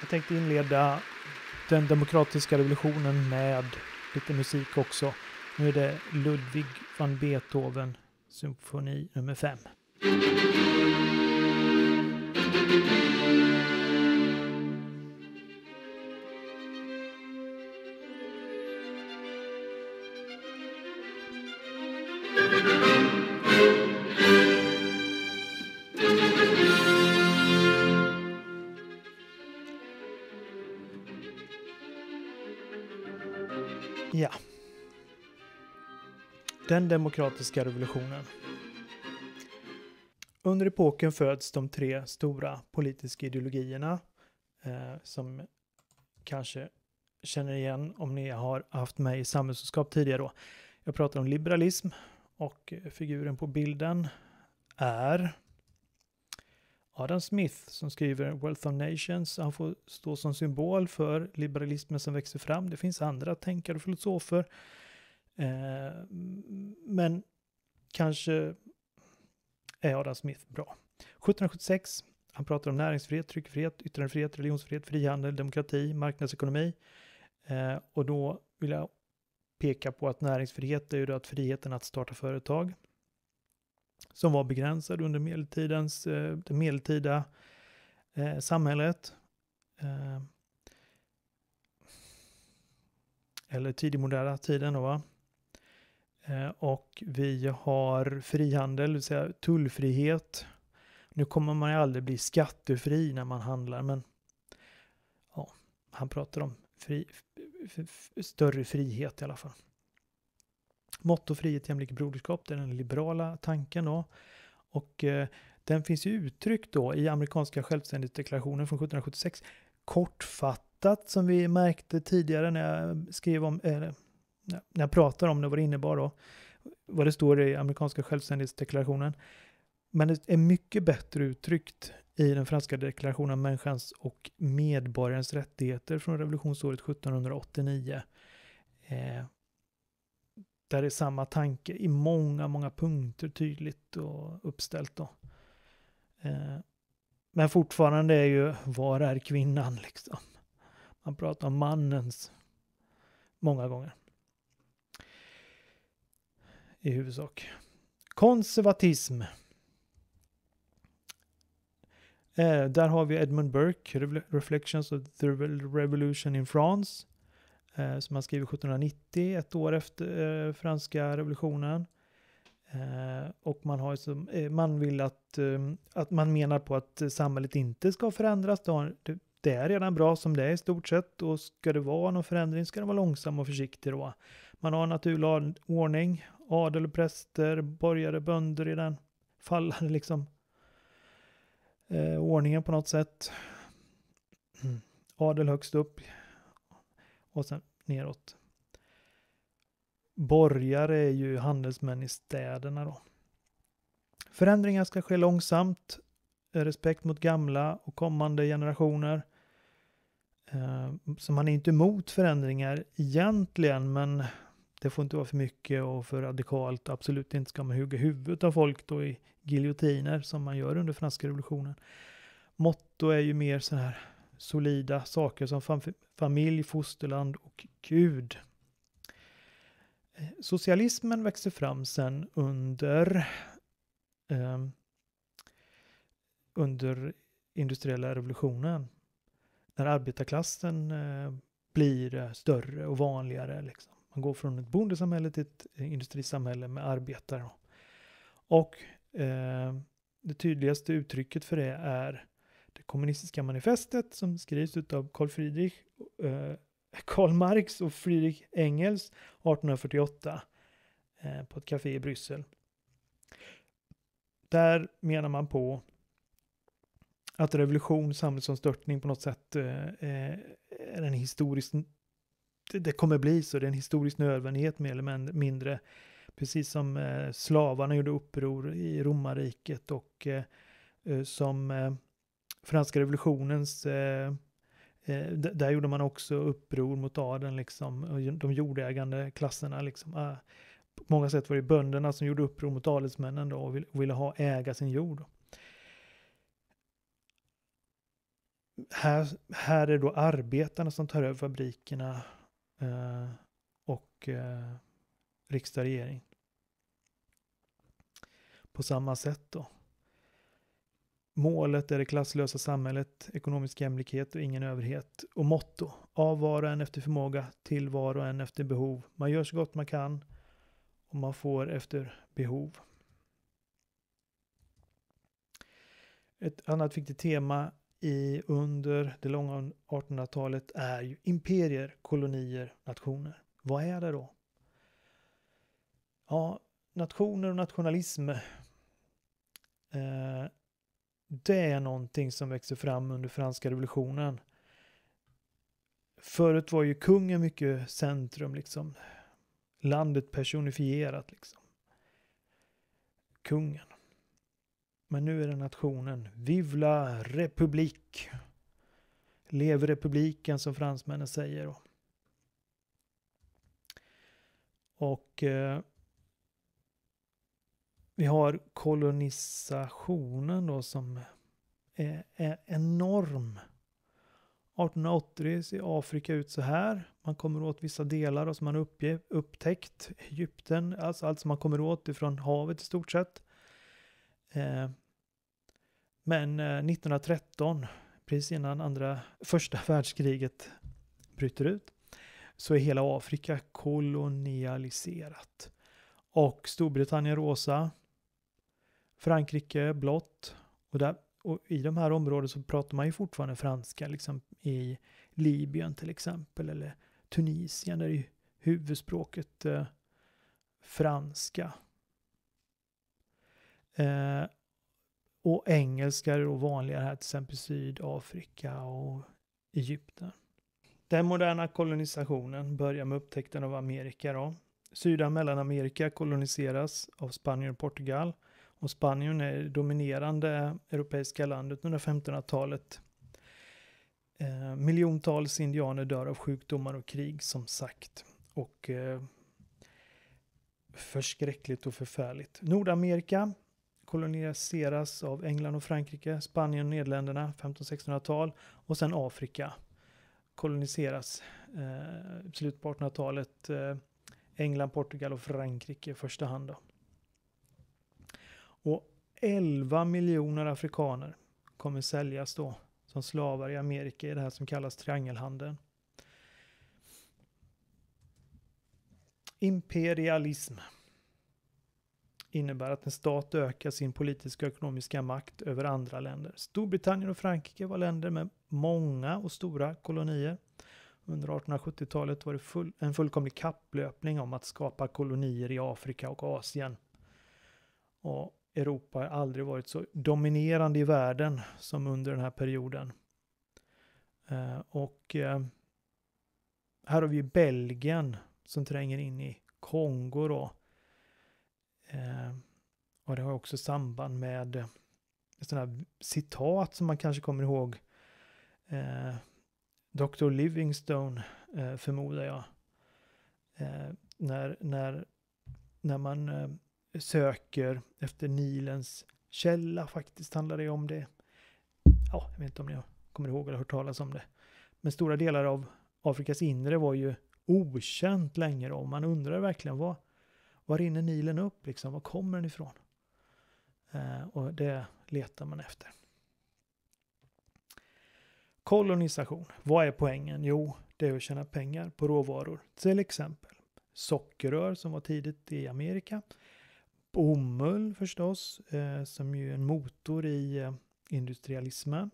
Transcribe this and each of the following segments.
Jag tänkte inleda den demokratiska revolutionen med lite musik också. Nu är det Ludwig van Beethoven, symfoni nummer 5. demokratiska revolutionen. Under epoken föds de tre stora politiska ideologierna eh, som kanske känner igen om ni har haft mig i samhällskunskap tidigare. Då. Jag pratar om liberalism och figuren på bilden är Adam Smith som skriver Wealth of Nations. Han får stå som symbol för liberalismen som växer fram. Det finns andra tänkare och filosofer Eh, men kanske är Adam Smith bra. 1776, han pratar om näringsfrihet, tryckfrihet, yttrandefrihet, religionsfrihet, frihandel, demokrati, marknadsekonomi. Eh, och då vill jag peka på att näringsfrihet är ju då att friheten att starta företag som var begränsad under medeltidens, eh, det medeltida eh, samhället. Eh, eller tidigmoderna tiden då va? Eh, och vi har frihandel, det vill säga tullfrihet. Nu kommer man ju aldrig bli skattefri när man handlar, men ja, han pratar om fri, större frihet i alla fall. Motto frihet, jämlik broderskap, det är den liberala tanken då. Och eh, den finns ju uttryckt då i amerikanska självständighetsdeklarationen från 1776. Kortfattat som vi märkte tidigare när jag skrev om, eh, när jag pratar om det, vad det innebar då, vad det står i amerikanska självständighetsdeklarationen. Men det är mycket bättre uttryckt i den franska deklarationen om människans och medborgarens rättigheter från revolutionsåret 1789. Eh, där är samma tanke i många, många punkter tydligt och uppställt. Då. Eh, men fortfarande är ju, var är kvinnan liksom? Man pratar om mannens många gånger i huvudsak. Konservatism. Eh, där har vi Edmund Burke, Reflections of the Revolution in France, eh, som han skriver 1790, ett år efter eh, franska revolutionen. Eh, och man, har som, eh, man vill att, eh, att man menar på att samhället inte ska förändras. Det, har, det, det är redan bra som det är i stort sett och ska det vara någon förändring ska den vara långsam och försiktig då. Man har en naturlig ordning adel, präster, borgare, bönder i den fallande liksom eh, ordningen på något sätt. Adel högst upp och sen neråt. Borgare är ju handelsmän i städerna då. Förändringar ska ske långsamt, respekt mot gamla och kommande generationer. Eh, så man är inte emot förändringar egentligen, men det får inte vara för mycket och för radikalt. Absolut inte ska man hugga huvudet av folk då i giljotiner som man gör under franska revolutionen. Motto är ju mer så här solida saker som fam familj, fosterland och Gud. Eh, socialismen växer fram sen under eh, under industriella revolutionen. När arbetarklassen eh, blir eh, större och vanligare. Liksom. Man går från ett bondesamhälle till ett eh, industrisamhälle med arbetare. Och eh, det tydligaste uttrycket för det är det kommunistiska manifestet som skrivs av Karl Friedrich, eh, Karl Marx och Friedrich Engels 1848 eh, på ett kafé i Bryssel. Där menar man på att revolution, samhällsomstörtning på något sätt eh, eh är en historisk det, det kommer bli så, det är en historisk nödvändighet mer eller mindre. Precis som eh, slavarna gjorde uppror i romarriket och eh, eh som eh, franska revolutionens eh, eh, där gjorde man också uppror mot adeln, liksom, de jordägande klasserna. Liksom. Ah, på många sätt var det bönderna som gjorde uppror mot adelsmännen då och ville ha äga sin jord. Här, här är då arbetarna som tar över fabrikerna eh, och eh, riksdag och regering. På samma sätt då. Målet är det klasslösa samhället, ekonomisk jämlikhet och ingen överhet. Och motto, av var och en efter förmåga, till var och en efter behov. Man gör så gott man kan och man får efter behov. Ett annat viktigt tema i, under det långa 1800-talet är ju imperier, kolonier, nationer. Vad är det då? Ja, nationer och nationalism eh, det är någonting som växer fram under franska revolutionen. Förut var ju kungen mycket centrum liksom. Landet personifierat liksom. Kungen. Men nu är det nationen. Vive la republik! Lev republiken som fransmännen säger. Och eh, vi har kolonisationen då som är, är enorm. 1880 ser Afrika ut så här. Man kommer åt vissa delar och som man uppge, upptäckt. Egypten, alltså allt som man kommer åt ifrån havet i stort sett. Eh, men 1913, eh, precis innan andra, första världskriget bryter ut, så är hela Afrika kolonialiserat. Och Storbritannien rosa, Frankrike blått och, och i de här områdena så pratar man ju fortfarande franska, liksom i Libyen till exempel eller Tunisien där är huvudspråket eh, franska. Eh, och engelska är då vanligare här, till exempel Sydafrika och Egypten. Den moderna kolonisationen börjar med upptäckten av Amerika. Då. Syd och Mellanamerika koloniseras av Spanien och Portugal. Och Spanien är det dominerande europeiska landet under 1500-talet. Eh, miljontals indianer dör av sjukdomar och krig som sagt. Och eh, förskräckligt och förfärligt. Nordamerika koloniseras av England och Frankrike, Spanien och Nederländerna 1500-1600-tal och sen Afrika koloniseras eh, slutet på 1800-talet. Eh, England, Portugal och Frankrike i första hand. Då. Och 11 miljoner afrikaner kommer säljas då som slavar i Amerika i det här som kallas triangelhandeln. Imperialism innebär att en stat ökar sin politiska och ekonomiska makt över andra länder. Storbritannien och Frankrike var länder med många och stora kolonier. Under 1870-talet var det full, en fullkomlig kapplöpning om att skapa kolonier i Afrika och Asien. Och Europa har aldrig varit så dominerande i världen som under den här perioden. Eh, och eh, här har vi Belgien som tränger in i Kongo då Eh, och det har också samband med sådana här citat som man kanske kommer ihåg. Eh, Dr. Livingstone eh, förmodar jag. Eh, när, när, när man eh, söker efter Nilens källa faktiskt handlar det om det. Ja, jag vet inte om jag kommer ihåg eller hört talas om det. Men stora delar av Afrikas inre var ju okänt länge då. Man undrar verkligen vad, var rinner Nilen upp liksom? Var kommer den ifrån? Eh, och det letar man efter. Kolonisation. Vad är poängen? Jo, det är att tjäna pengar på råvaror. Till exempel sockerrör som var tidigt i Amerika. Bomull förstås, eh, som ju är en motor i eh, industrialismen.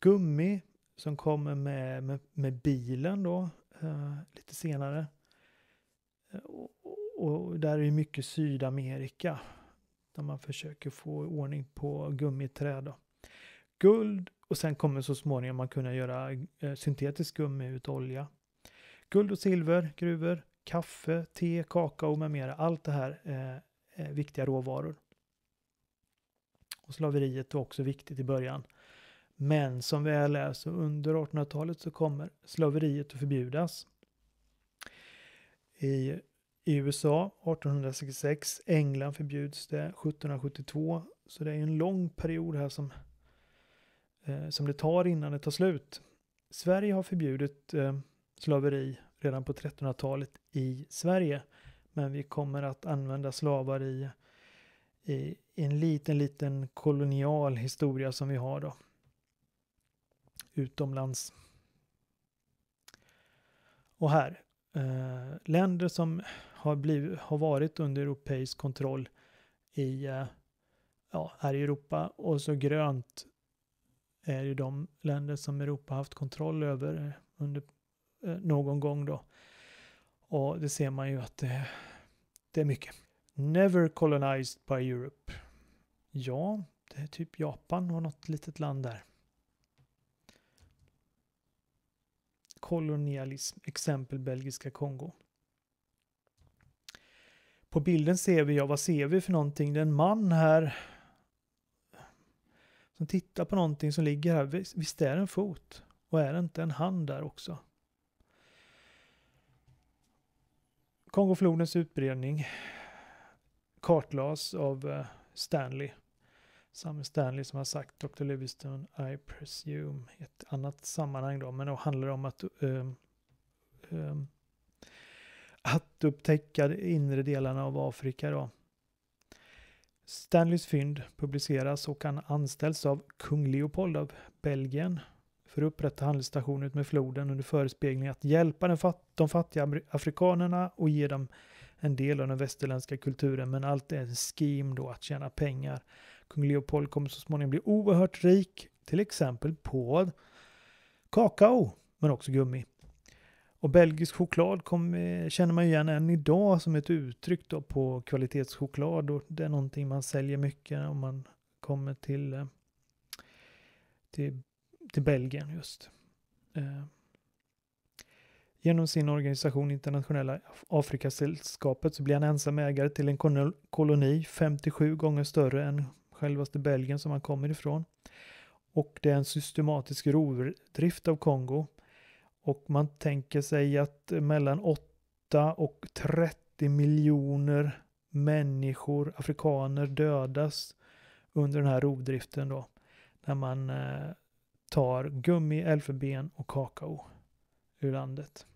Gummi som kommer med, med, med bilen då eh, lite senare där är det mycket Sydamerika. Där man försöker få ordning på gummiträd. då. Guld och sen kommer så småningom man kunna göra eh, syntetisk gummi ut olja. Guld och silver, gruvor, kaffe, te, kakao med mera. Allt det här är eh, eh, viktiga råvaror. Och slaveriet var också viktigt i början. Men som väl är så under 1800-talet så kommer slaveriet att förbjudas. I i USA 1866. England förbjuds det 1772. Så det är en lång period här som, eh, som det tar innan det tar slut. Sverige har förbjudit eh, slaveri redan på 1300-talet i Sverige. Men vi kommer att använda slavar i, i en liten, liten kolonial historia som vi har då. Utomlands. Och här, eh, länder som har, blivit, har varit under europeisk kontroll i, eh, ja, här i Europa och så grönt är ju de länder som Europa haft kontroll över eh, under eh, någon gång då. Och det ser man ju att det, det är mycket. Never colonized by Europe. Ja, det är typ Japan och något litet land där. Kolonialism, exempel belgiska Kongo. På bilden ser vi, ja vad ser vi för någonting? Det är en man här som tittar på någonting som ligger här. Visst är det en fot? Och är det inte en hand där också? Kongoflodens utbredning kartlades av eh, Stanley. Samme Stanley som har sagt Dr. Livingstone, I presume, i ett annat sammanhang då, men då handlar det om att um, um, att upptäcka de inre delarna av Afrika. Då. Stanleys fynd publiceras och han anställs av kung Leopold av Belgien för att upprätta handelsstationen ut med floden under förespegling att hjälpa fat de fattiga afrikanerna och ge dem en del av den västerländska kulturen men allt är en scheme då att tjäna pengar. Kung Leopold kommer så småningom bli oerhört rik till exempel på kakao men också gummi. Och belgisk choklad kom, eh, känner man igen än idag som ett uttryck då på kvalitetschoklad. Och det är någonting man säljer mycket om man kommer till, eh, till, till Belgien just. Eh, genom sin organisation Internationella Afrikasällskapet så blir han ensam ägare till en koloni 57 gånger större än självaste Belgien som han kommer ifrån. Och det är en systematisk rovdrift av Kongo och man tänker sig att mellan 8 och 30 miljoner människor, afrikaner, dödas under den här rovdriften då. När man eh, tar gummi, elfenben och kakao ur landet.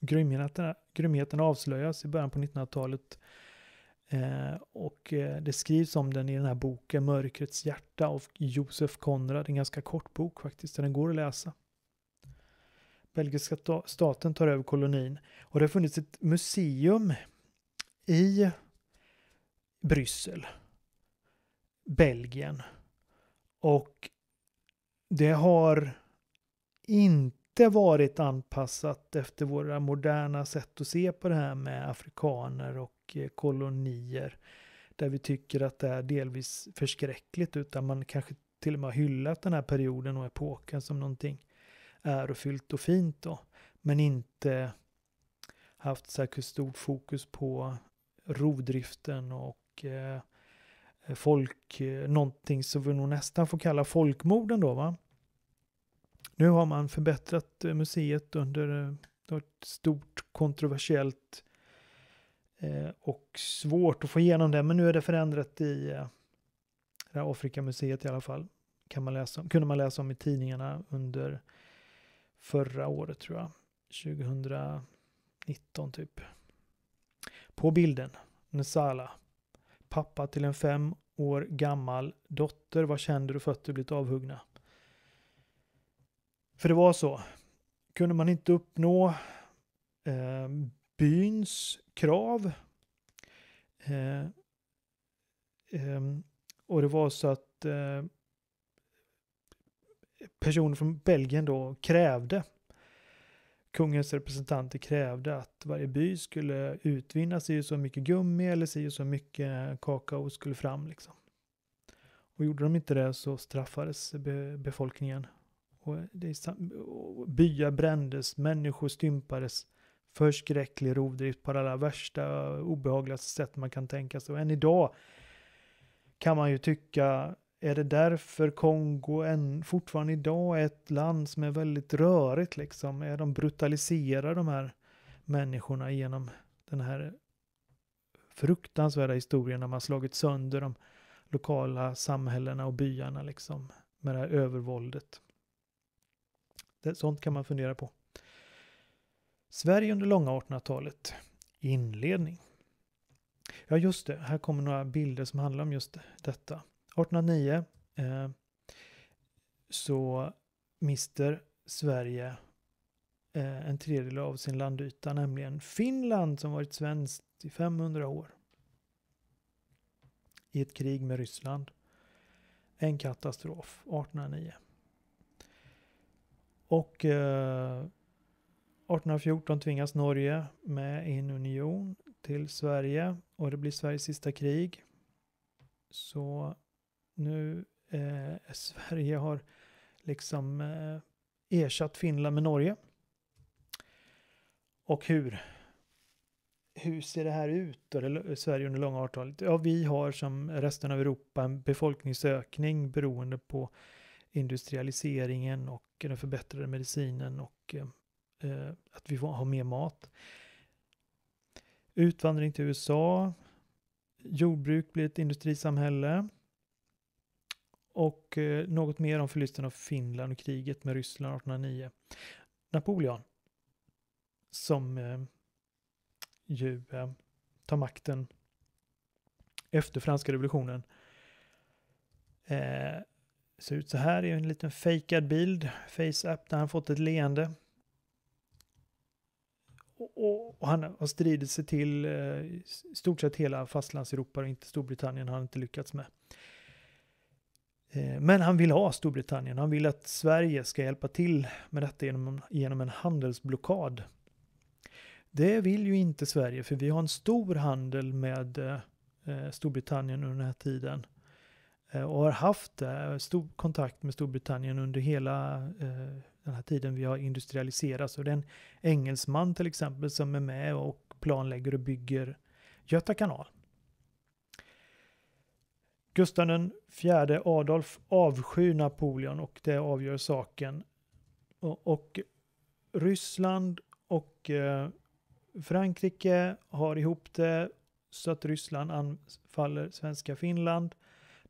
Grymheterna, grymheterna avslöjas i början på 1900-talet eh, och eh, det skrivs om den i den här boken Mörkrets hjärta av Josef Konrad, en ganska kort bok faktiskt, den går att läsa belgiska staten tar över kolonin. Och det har funnits ett museum i Bryssel, Belgien. Och det har inte varit anpassat efter våra moderna sätt att se på det här med afrikaner och eh, kolonier. Där vi tycker att det är delvis förskräckligt utan man kanske till och med har hyllat den här perioden och epoken som någonting ärofyllt och fint då. Men inte haft särskilt stort fokus på rovdriften och eh, folk, eh, någonting som vi nog nästan får kalla folkmorden då va. Nu har man förbättrat eh, museet under eh, ett stort kontroversiellt eh, och svårt att få igenom det, men nu är det förändrat i eh, det här Afrikamuseet i alla fall. Kan man läsa, kunde man läsa om i tidningarna under förra året tror jag. 2019 typ. På bilden, Nesala, Pappa till en fem år gammal dotter vars händer och fötter blivit avhuggna. För det var så. Kunde man inte uppnå eh, byns krav eh, eh, och det var så att eh, personer från Belgien då krävde kungens representanter krävde att varje by skulle utvinna sig så mycket gummi eller sig så mycket kakao skulle fram liksom. Och gjorde de inte det så straffades befolkningen. Och det, och byar brändes, människor stympades. Förskräcklig rovdrift på det allra värsta obehagliga sätt man kan tänka sig. Och än idag kan man ju tycka är det därför Kongo än, fortfarande idag är ett land som är väldigt rörigt liksom? Är de brutaliserar de här människorna genom den här fruktansvärda historien när man slagit sönder de lokala samhällena och byarna liksom med det här övervåldet. Det, sånt kan man fundera på. Sverige under långa 1800-talet. Inledning. Ja, just det. Här kommer några bilder som handlar om just detta. 1809 eh, så mister Sverige eh, en tredjedel av sin landyta, nämligen Finland som varit svenskt i 500 år. I ett krig med Ryssland. En katastrof 1809. Och eh, 1814 tvingas Norge med i en union till Sverige och det blir Sveriges sista krig. Så nu eh, Sverige har liksom eh, ersatt Finland med Norge. Och hur? Hur ser det här ut då, eh, Sverige under långa avtalet? Ja, vi har som resten av Europa en befolkningsökning beroende på industrialiseringen och den förbättrade medicinen och eh, eh att vi får ha mer mat. Utvandring till USA. Jordbruk blir ett industrisamhälle. Och eh, något mer om förlusten av Finland och kriget med Ryssland 1809. Napoleon, som eh, ju eh, tar makten efter franska revolutionen, ser ut så här i en liten fejkad bild, FaceApp där han fått ett leende. Och, och, han har stridit sig till i stort sett hela fastlandseuropa och inte Storbritannien har han inte lyckats med. Eh, men han vill ha Storbritannien. Han vill att Sverige ska hjälpa till med detta genom, genom en handelsblockad. Det vill ju inte Sverige för vi har en stor handel med eh, eh, Storbritannien under den här tiden. Och har haft stor kontakt med Storbritannien under hela den här tiden vi har industrialiserats. Och det är en engelsman till exempel som är med och planlägger och bygger Göta kanal. Gustav IV Adolf avskyr Napoleon och det avgör saken. Och, och Ryssland och eh, Frankrike har ihop det så att Ryssland anfaller svenska Finland.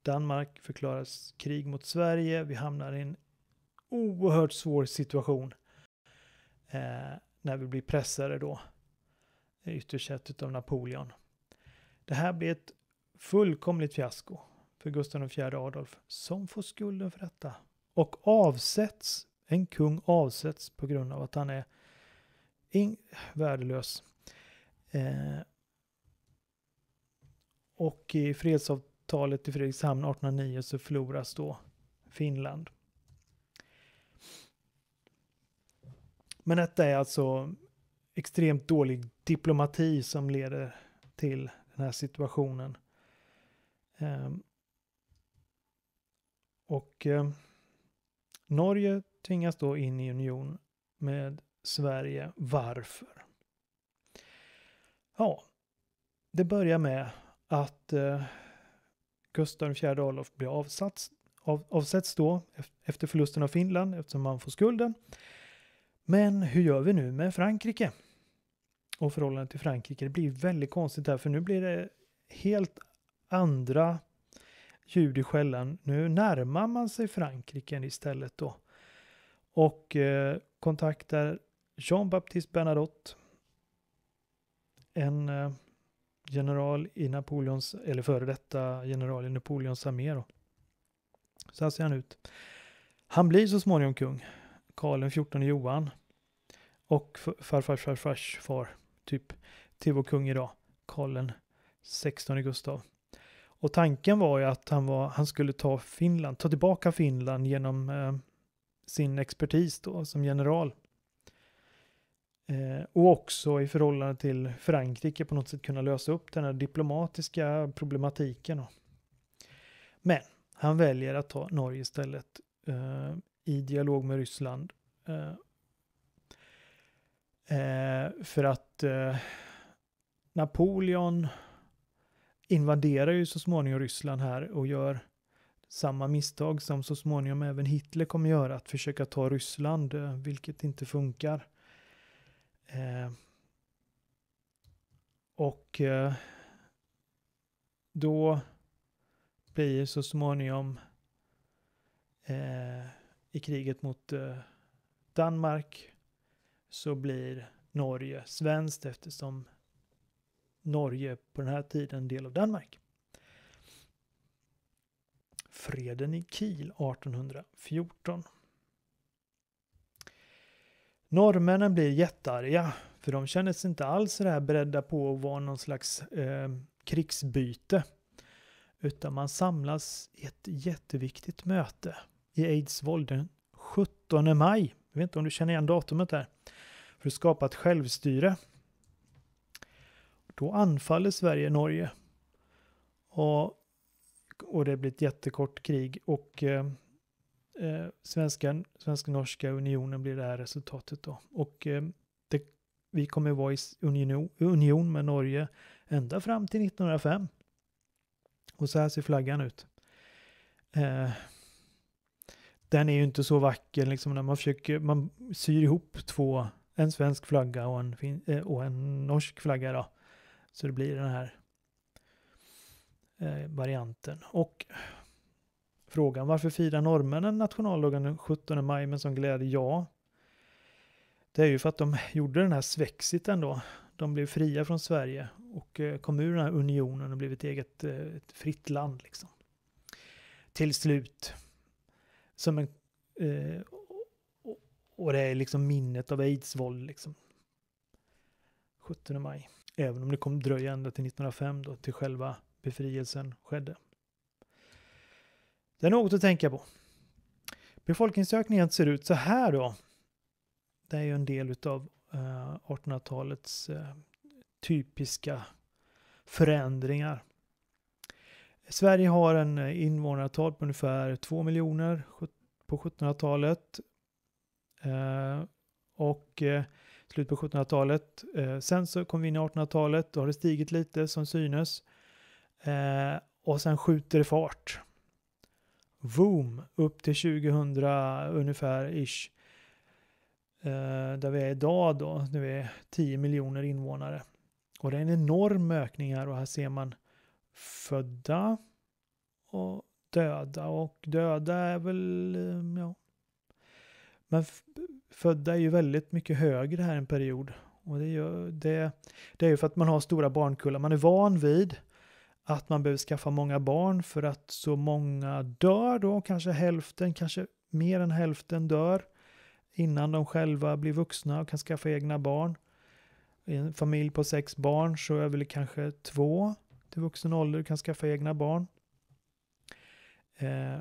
Danmark förklaras krig mot Sverige. Vi hamnar i en oerhört svår situation eh, när vi blir pressade då. Ytterst sett av Napoleon. Det här blir ett fullkomligt fiasko för Gustav IV Adolf som får skulden för detta. Och avsätts, en kung avsätts på grund av att han är värdelös. Eh, och i fredsavtalet i Fredrikshamn 1809 så förloras då Finland. Men detta är alltså extremt dålig diplomati som leder till den här situationen. Um, och eh, Norge tvingas då in i union med Sverige. Varför? Ja, det börjar med att eh, Gustav IV Adolf blir avsatts, av, avsätts då efter förlusten av Finland eftersom man får skulden. Men hur gör vi nu med Frankrike? Och förhållandet till Frankrike. Det blir väldigt konstigt där för nu blir det helt andra ljud i skällan. Nu närmar man sig Frankrike istället då. Och eh, kontaktar Jean-Baptiste Bernadotte. En eh, general i Napoleons, eller före detta general i Napoleons armé då. Så här ser han ut. Han blir så småningom kung. Karl XIV Johan och farfars farfars far, typ, till vår kung idag, Karl XVI Gustav. Och tanken var ju att han, var, han skulle ta Finland, ta tillbaka Finland genom eh, sin expertis då som general. Eh, och också i förhållande till Frankrike på något sätt kunna lösa upp den här diplomatiska problematiken. Då. Men han väljer att ta Norge istället eh, i dialog med Ryssland. Eh, eh, för att eh, Napoleon invaderar ju så småningom Ryssland här och gör samma misstag som så småningom även Hitler kommer göra, att försöka ta Ryssland, eh, vilket inte funkar. Eh, och eh, då blir så småningom eh, i kriget mot eh, Danmark så blir Norge svenskt eftersom Norge på den här tiden en del av Danmark. Freden i Kiel 1814. Norrmännen blir jättearga för de känner sig inte alls det beredda på att vara någon slags eh, krigsbyte. Utan man samlas i ett jätteviktigt möte i Eidsvoll den 17 maj. Jag vet inte om du känner igen datumet där. För att skapa ett självstyre då anfaller Sverige Norge. Och, och det blir ett jättekort krig och eh, eh svenska, svenska-norska unionen blir det här resultatet då. Och eh, det, vi kommer vara i union, union med Norge ända fram till 1905. Och så här ser flaggan ut. Eh, den är ju inte så vacker liksom när man försöker, man syr ihop två, en svensk flagga och en, fin, eh, och en norsk flagga då. Så det blir den här eh, varianten. Och frågan varför firar norrmännen nationaldagen den 17 maj med sån glädje? Ja, det är ju för att de gjorde den här svexiten då. De blev fria från Sverige och eh, kom ur den här unionen och blev ett eget eh, ett fritt land. Liksom. Till slut. Som en, eh, och det är liksom minnet av aidsvåld. Liksom. 17 maj. Även om det kom dröja ända till 1905 då, till själva befrielsen skedde. Det är något att tänka på. Befolkningsökningen ser ut så här då. Det är ju en del av 1800-talets eh, eh, typiska förändringar. Sverige har en eh, invånarantal på ungefär 2 miljoner på 1700-talet. Och slutet på 1700-talet. Eh, sen så kom vi in i 1800-talet, då har det stigit lite som synes. Eh, och sen skjuter det fart. Voom! upp till 2000 ungefär ish. Eh, där vi är idag då, nu är 10 miljoner invånare. Och det är en enorm ökning här och här ser man födda och döda och döda är väl, eh, ja. Men födda är ju väldigt mycket högre här en period. Och det, gör, det, det är ju för att man har stora barnkullar. Man är van vid att man behöver skaffa många barn för att så många dör då, kanske hälften, kanske mer än hälften dör innan de själva blir vuxna och kan skaffa egna barn. I en familj på sex barn så är väl kanske två till vuxen ålder kan skaffa egna barn. Eh,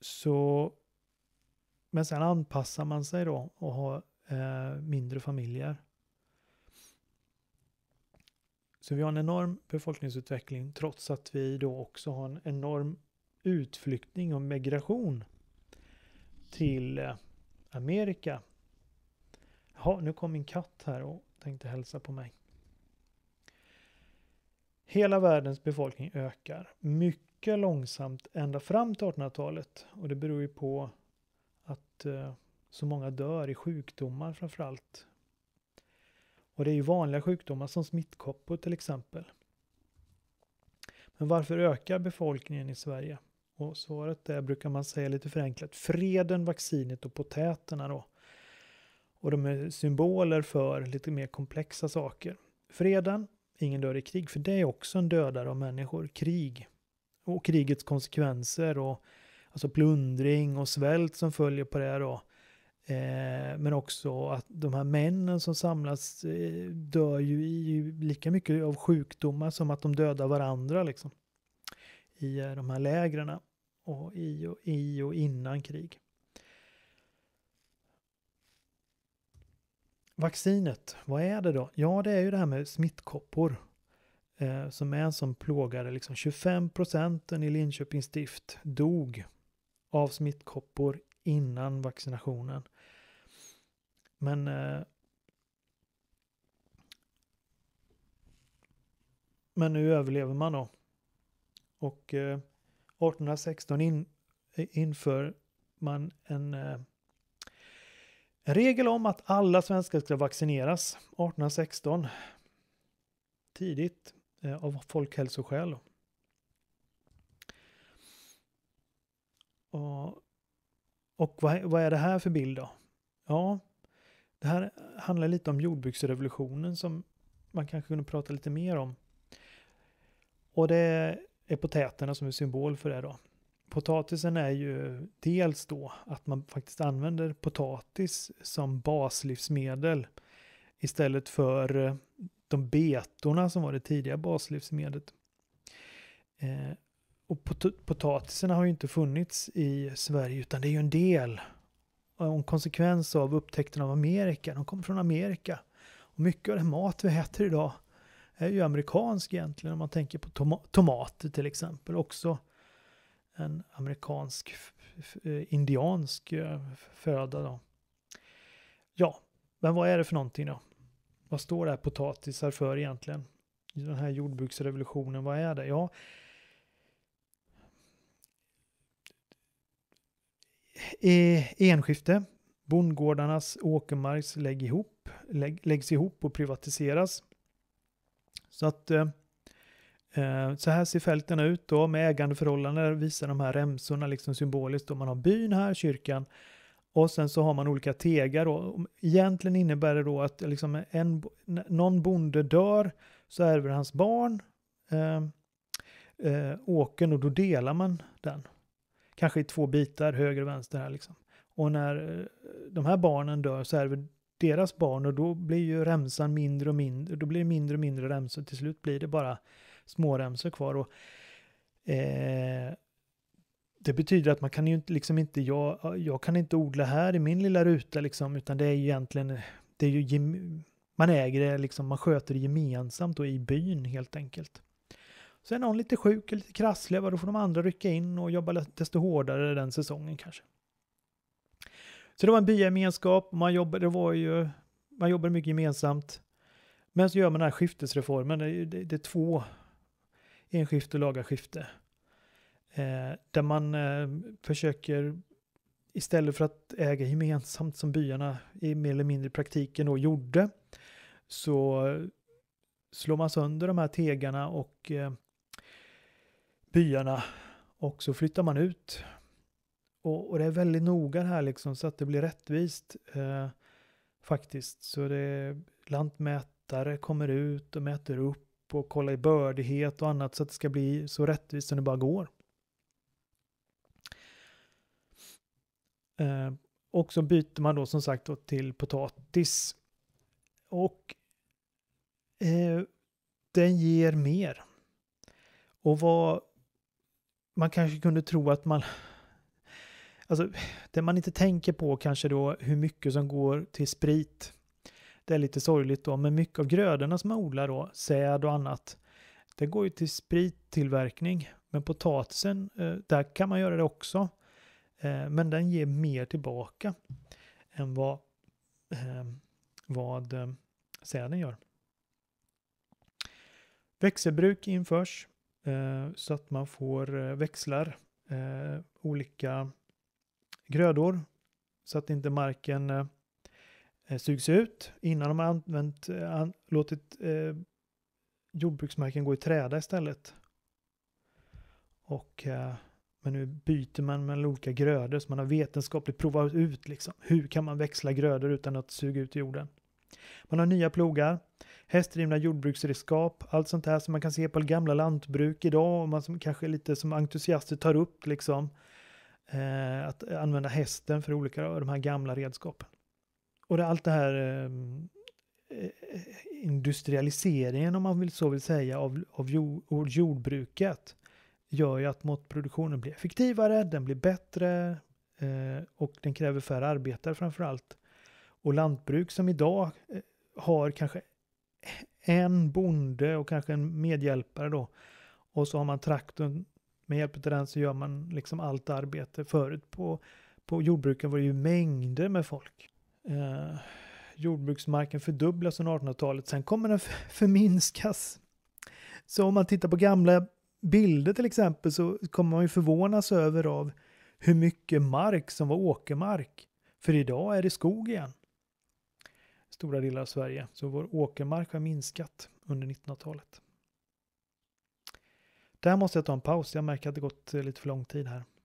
så men sen anpassar man sig då och har eh, mindre familjer. Så vi har en enorm befolkningsutveckling trots att vi då också har en enorm utflyktning och migration till eh, Amerika. Ja, nu kom min katt här och tänkte hälsa på mig. Hela världens befolkning ökar mycket långsamt ända fram till 1800-talet och det beror ju på att eh, så många dör i sjukdomar framförallt. Och det är ju vanliga sjukdomar som smittkoppor till exempel. Men varför ökar befolkningen i Sverige? Och svaret är, brukar man säga lite förenklat, freden, vaccinet och potäterna då. Och de är symboler för lite mer komplexa saker. Freden, ingen dör i krig, för det är också en dödare av människor. Krig och krigets konsekvenser och alltså plundring och svält som följer på det då. Eh, men också att de här männen som samlas eh, dör ju i, lika mycket av sjukdomar som att de dödar varandra liksom. I eh, de här lägren och i och, i och innan krig. Vaccinet, vad är det då? Ja, det är ju det här med smittkoppor eh, som är en sån plågare, liksom 25 procenten i Linköpings stift dog av smittkoppor innan vaccinationen. Men eh, Men nu överlever man då. Och 1816 eh, in, eh, inför man en, en regel om att alla svenskar ska vaccineras 1816. Tidigt av folkhälsoskäl. Och, och vad, vad är det här för bild då? Ja, det här handlar lite om jordbruksrevolutionen som man kanske kunde prata lite mer om. Och det är potäterna som är symbol för det då. Potatisen är ju dels då att man faktiskt använder potatis som baslivsmedel istället för eh, de betorna som var det tidiga baslivsmedlet. Eh, och pot potatisarna har ju inte funnits i Sverige utan det är ju en del eh, och en konsekvens av upptäckten av Amerika. De kommer från Amerika. Och mycket av den mat vi äter idag är ju amerikansk egentligen om man tänker på toma tomater till exempel. Också en amerikansk eh, indiansk eh, föda då. Ja, men vad är det för någonting då? Vad står det här potatisar för egentligen? Den här jordbruksrevolutionen, vad är det? Ja, E, enskifte. Bondgårdarnas åkermarks lägg ihop, lägg, läggs ihop och privatiseras. Så att eh, eh så här ser fälten ut då med ägandeförhållanden visar de här remsorna liksom symboliskt. Då man har byn här, kyrkan och sen så har man olika tegar då. Egentligen innebär det då att liksom en, någon bonde dör så ärver hans barn eh, eh åkern och då delar man den kanske i två bitar, höger och vänster här liksom. Och när eh, de här barnen dör så är det deras barn och då blir ju remsan mindre och mindre, då blir det mindre och mindre remsor, till slut blir det bara små remsor kvar. Och, eh, det betyder att man kan ju liksom inte, jag, jag kan inte odla här i min lilla ruta liksom, utan det är ju egentligen, det är ju, man äger det liksom, man sköter det gemensamt och i byn helt enkelt. Sen är någon lite sjuk, eller lite krasslig, då får de andra rycka in och jobba desto hårdare den säsongen kanske. Så det var en bygemenskap, man jobbade, det var ju, man jobbade mycket gemensamt. Men så gör man den här skiftesreformen, det, det, det är två enskifte och laga skifte. Eh, där man eh, försöker istället för att äga gemensamt som byarna i mer eller mindre praktiken då gjorde så eh, slår man sönder de här tegarna och eh, byarna och så flyttar man ut. Och, och det är väldigt noga här liksom så att det blir rättvist eh, faktiskt. Så det lantmätare kommer ut och mäter upp och kollar i bördighet och annat så att det ska bli så rättvist som det bara går. Eh, och så byter man då som sagt då till potatis. Och eh, den ger mer. Och vad man kanske kunde tro att man... Alltså, det man inte tänker på kanske då hur mycket som går till sprit. Det är lite sorgligt då, men mycket av grödorna som man odlar då, säd och annat, det går ju till sprittillverkning. Men potatisen, eh, där kan man göra det också. Eh, men den ger mer tillbaka än vad, eh, vad säden gör. Växelbruk införs Eh, så att man får eh, växlar eh, olika grödor så att inte marken sugs ut innan de har använt, an, låtit eh, jordbruksmarken gå i träda istället. Och, eh, men nu byter man mellan olika grödor så man har vetenskapligt provat ut liksom, hur kan man växla grödor utan att suga ut jorden. Man har nya plogar, hästdrivna jordbruksredskap, allt sånt här som man kan se på gamla lantbruk idag och man som kanske lite som entusiaster tar upp liksom. Eh, att använda hästen för olika av de här gamla redskapen. Och det, allt det här eh, industrialiseringen om man vill så vill säga av, av jordbruket gör ju att måttproduktionen blir effektivare, den blir bättre eh, och den kräver färre arbetare framför allt. Och lantbruk som idag eh, har kanske en bonde och kanske en medhjälpare då. Och så har man traktorn. Med hjälp av den så gör man liksom allt arbete. Förut på, på jordbruken var det ju mängder med folk. Eh, jordbruksmarken fördubblas under 1800-talet. Sen kommer den förminskas. Så om man tittar på gamla bilder till exempel så kommer man ju förvånas över av hur mycket mark som var åkermark. För idag är det skog igen stora delar av Sverige, så vår åkermark har minskat under 1900-talet. Där måste jag ta en paus, jag märker att det gått eh, lite för lång tid här.